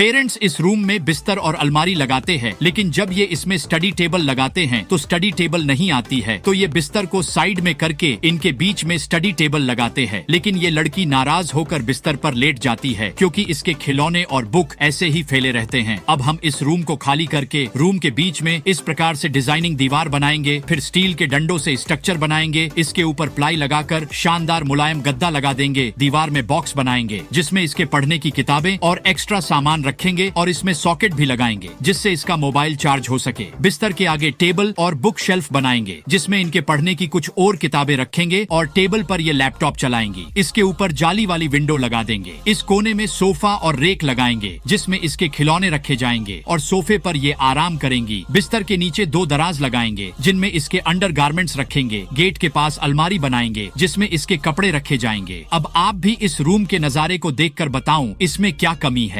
parents इस room में बिस्तर और अलमारी लगाते हैं लेकिन जब ये इसमें स्टडी टेबल लगाते हैं तो स्टडी टेबल नहीं आती है तो ये बिस्तर को साइड में करके इनके बीच में स्टडी टेबल लगाते हैं लेकिन ये लड़की नाराज होकर बिस्तर पर लेट जाती है क्योंकि इसके खिलौने और बुक ऐसे ही फैले रहते हैं अब हम इस रूम को खाली करके रूम के बीच में इस प्रकार से डिजाइनिंग दीवार बनाएंगे फिर स्टील के डंडो से स्ट्रक्चर बनाएंगे इसके ऊपर प्लाई लगाकर शानदार मुलायम गद्दा लगा देंगे दीवार में बॉक्स बनाएंगे जिसमें इसके पढ़ने की किताबें और एक्स्ट्रा सामान रखेंगे और इसमें सॉकेट भी लगाएंगे जिससे इसका मोबाइल चार्ज हो सके बिस्तर के आगे टेबल और बुक शेल्फ बनाएंगे जिसमे इनके पढ़ने की कुछ और किताबें रखेंगे और टेबल पर ये लैपटॉप चलाएंगी इसके ऊपर जाली वाली विंडो लगा देंगे इस कोने में सोफा और रेक लगाएंगे जिसमें इसके खिलौने रखे जाएंगे और सोफे पर ये आराम करेंगी बिस्तर के नीचे दो दराज लगाएंगे जिनमें इसके अंडर गार्मेंट्स रखेंगे गेट के पास अलमारी बनाएंगे जिसमें इसके कपड़े रखे जाएंगे अब आप भी इस रूम के नजारे को देखकर बताऊं इसमें क्या कमी है